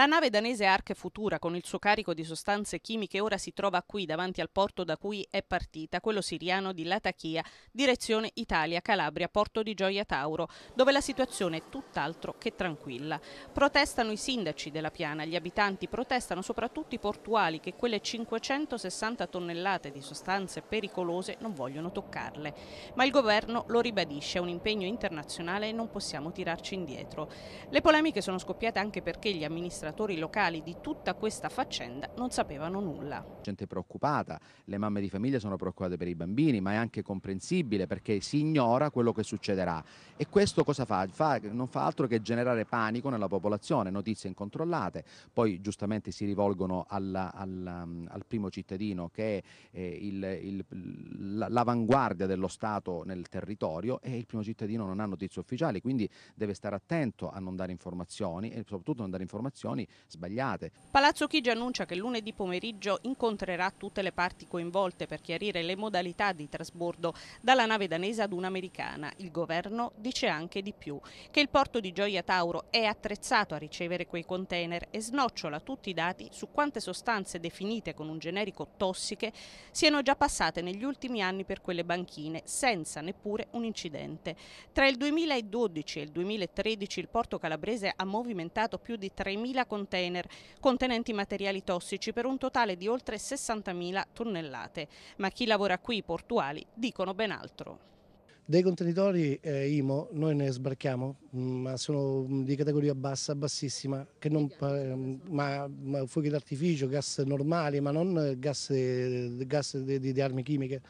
La nave danese Arc Futura, con il suo carico di sostanze chimiche, ora si trova qui davanti al porto da cui è partita, quello siriano di Latakia, direzione Italia, Calabria, porto di Gioia Tauro, dove la situazione è tutt'altro che tranquilla. Protestano i sindaci della piana, gli abitanti protestano soprattutto i portuali che quelle 560 tonnellate di sostanze pericolose non vogliono toccarle. Ma il governo lo ribadisce, è un impegno internazionale e non possiamo tirarci indietro. Le polemiche sono scoppiate anche perché gli amministratori operatori locali di tutta questa faccenda non sapevano nulla. Gente preoccupata, le mamme di famiglia sono preoccupate per i bambini, ma è anche comprensibile perché si ignora quello che succederà. E questo cosa fa? fa non fa altro che generare panico nella popolazione, notizie incontrollate, poi giustamente si rivolgono alla, alla, al primo cittadino che è eh, l'avanguardia dello Stato nel territorio e il primo cittadino non ha notizie ufficiali, quindi deve stare attento a non dare informazioni e soprattutto non dare informazioni decisioni sbagliate. Palazzo Chigi annuncia che lunedì pomeriggio incontrerà tutte le parti coinvolte per chiarire le modalità di trasbordo dalla nave danese ad un'americana. Il governo dice anche di più, che il porto di Gioia Tauro è attrezzato a ricevere quei container e snocciola tutti i dati su quante sostanze definite con un generico tossiche siano già passate negli ultimi anni per quelle banchine senza neppure un incidente. Tra il 2012 e il 2013 il porto calabrese ha movimentato più di 3.000 6.000 container contenenti materiali tossici per un totale di oltre 60.000 tonnellate. Ma chi lavora qui, i portuali, dicono ben altro. Dei contenitori eh, IMO noi ne sbarchiamo, mm, ma sono mm, di categoria bassa, bassissima, non, ma, ma fuochi d'artificio, gas normali, ma non gas, gas di, di, di, armi chimiche.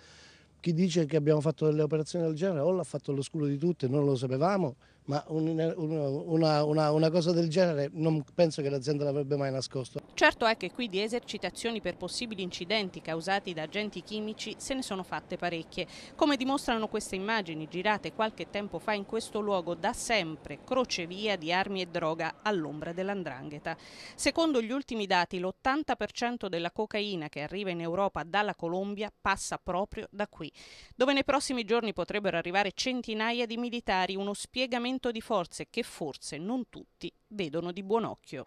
Chi dice che abbiamo fatto delle operazioni del genere o l'ha fatto all'oscuro di tutte, non lo sapevamo, ma un, una, una, una, cosa del genere non penso che l'azienda l'avrebbe mai nascosto. Certo è che qui di esercitazioni per possibili incidenti causati da agenti chimici se ne sono fatte parecchie, come dimostrano queste immagini girate qualche tempo fa in questo luogo da sempre crocevia di armi e droga all'ombra dell'andrangheta. Secondo gli ultimi dati l'80% della cocaina che arriva in Europa dalla Colombia passa proprio da qui, dove nei prossimi giorni potrebbero arrivare centinaia di militari, uno spiegamento di forze che forse non tutti vedono di buon occhio.